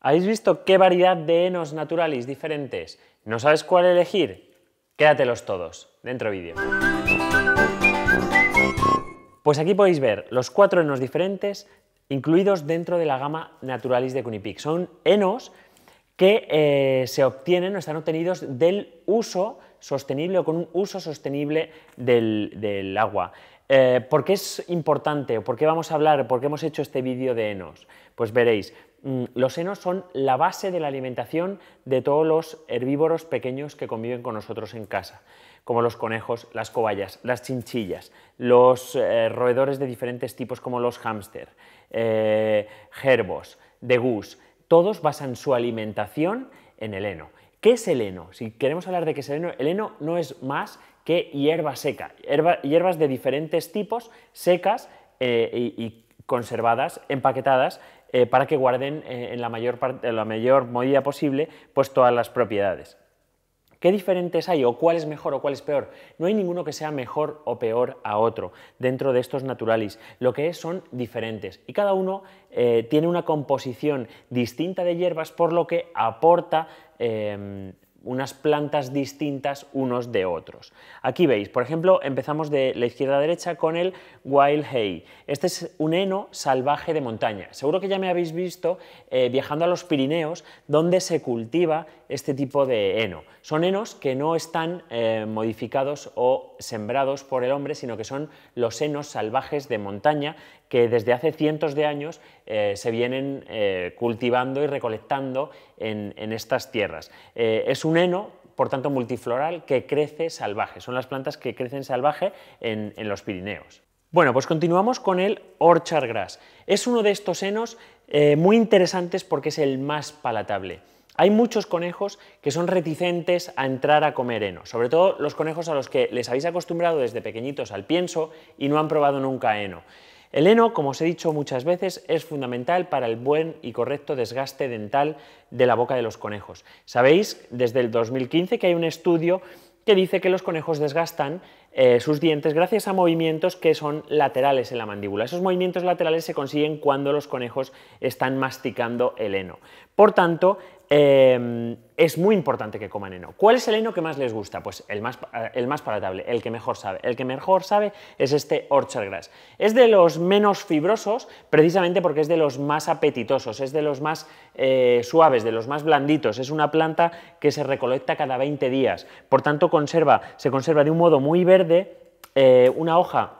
¿Habéis visto qué variedad de enos naturalis diferentes? ¿No sabes cuál elegir? Quédatelos todos. Dentro vídeo. Pues aquí podéis ver los cuatro enos diferentes incluidos dentro de la gama Naturalis de Cunipic. Son enos que eh, se obtienen o están obtenidos del uso sostenible o con un uso sostenible del, agua. Eh, ¿Por qué es importante? ¿Por qué vamos a hablar? ¿Por qué hemos hecho este vídeo de enos? Pues veréis, Mm, los henos son la base de la alimentación de todos los herbívoros pequeños que conviven con nosotros en casa, como los conejos, las cobayas, las chinchillas, los eh, roedores de diferentes tipos como los hámster, eh, gerbos, degus, todos basan su alimentación en el heno. ¿Qué es el heno? Si queremos hablar de qué es el heno, el heno no es más que hierba seca, hierbas de diferentes tipos secas eh, y, y conservadas, empaquetadas, eh, para que guarden eh, en, la mayor parte, la mayor medida posible pues, todas las propiedades. ¿Qué diferentes hay o cuál es mejor o cuál es peor? No hay ninguno que sea mejor o peor a otro dentro de estos naturalis. Lo que es son diferentes y cada uno eh, tiene una composición distinta de hierbas por lo que aporta unas plantas distintas unos de otros. Aquí veis, por ejemplo, empezamos de la izquierda a derecha con el Wild Hay. Este es un heno salvaje de montaña. Seguro que ya me habéis visto eh, viajando a los Pirineos, donde se cultiva este tipo de heno. Son henos que no están eh, modificados o sembrados por el hombre, sino que son los henos salvajes de montaña que desde hace cientos de años eh, se vienen cultivando y recolectando en, en estas tierras. es un Heno, por tanto multifloral, que crece salvaje. Son las plantas que crecen salvaje en, los Pirineos. Bueno, pues continuamos con el orchard grass. Es uno de estos senos eh, muy interesantes porque es el más palatable. Hay muchos conejos que son reticentes a entrar a comer heno, sobre todo los conejos a los que les habéis acostumbrado desde pequeñitos al pienso y no han probado nunca heno. El heno, como os he dicho muchas veces, es fundamental para el buen y correcto desgaste dental de la boca de los conejos. Sabéis desde el 2015 que hay un estudio que dice que los conejos desgastan eh, sus dientes gracias a movimientos que son laterales en la mandíbula. Esos movimientos laterales se consiguen cuando los conejos están masticando el heno. Por tanto, em, es muy importante que coman heno. ¿Cuál es el heno que más les gusta? Pues eh, el más, palatable, el que mejor sabe. El que mejor sabe es este Orchard Grass. Es de los menos fibrosos precisamente porque es de los más apetitosos, es de los más eh, suaves, de los más blanditos. Es una planta que se recolecta cada 20 días. Por tanto, conserva, se conserva de un modo muy verde, eh, una hoja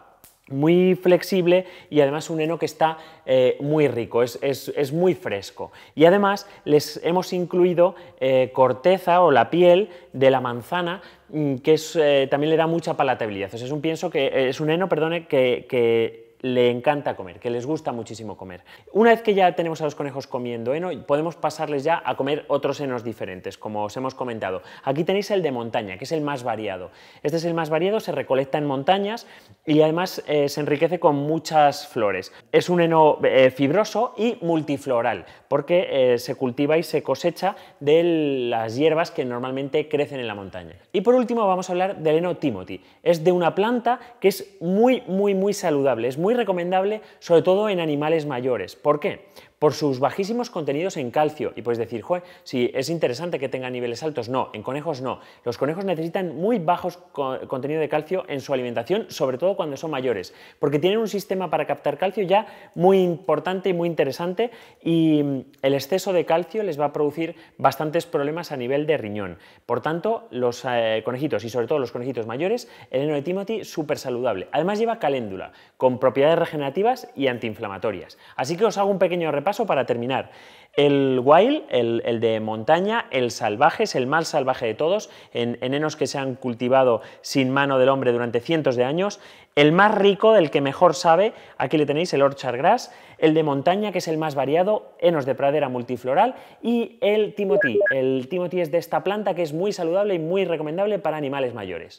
muy flexible y además un heno que está eh, muy rico, es, muy fresco. Y además les hemos incluido eh, corteza o la piel de la manzana mm, que es, eh, también le da mucha palatabilidad. es un pienso que es un heno, perdone, que le encanta comer, que les gusta muchísimo comer. Una vez que ya tenemos a los conejos comiendo heno, podemos pasarles ya a comer otros henos diferentes, como os hemos comentado. Aquí tenéis el de montaña, que es el más variado. Este es el más variado, se recolecta en montañas y además eh, se enriquece con muchas flores. Es un heno eh, fibroso y multifloral, porque eh, se cultiva y se cosecha de las hierbas que normalmente crecen en la montaña. Y por último vamos a hablar del heno Timothy. Es de una planta que es muy, muy, muy saludable, es muy recomendable, sobre todo en animales mayores. ¿Por qué? por sus bajísimos contenidos en calcio. Y puedes decir, joder, si es interesante que tenga niveles altos. No, en conejos no. Los conejos necesitan muy bajos contenidos contenido de calcio en su alimentación, sobre todo cuando son mayores, porque tienen un sistema para captar calcio ya muy importante y muy interesante y mm, el exceso de calcio les va a producir bastantes problemas a nivel de riñón. Por tanto, los eh, conejitos y sobre todo los conejitos mayores, el heno de Timothy súper saludable. Además lleva caléndula, con propiedades regenerativas y antiinflamatorias. Así que os hago un pequeño repaso para terminar. El wild, el, de montaña, el salvaje, es el más salvaje de todos, en, enos que se han cultivado sin mano del hombre durante cientos de años. El más rico, el que mejor sabe, aquí le tenéis el orchard grass. El de montaña, que es el más variado, enos de pradera multifloral. Y el timothy. El timothy es de esta planta que es muy saludable y muy recomendable para animales mayores.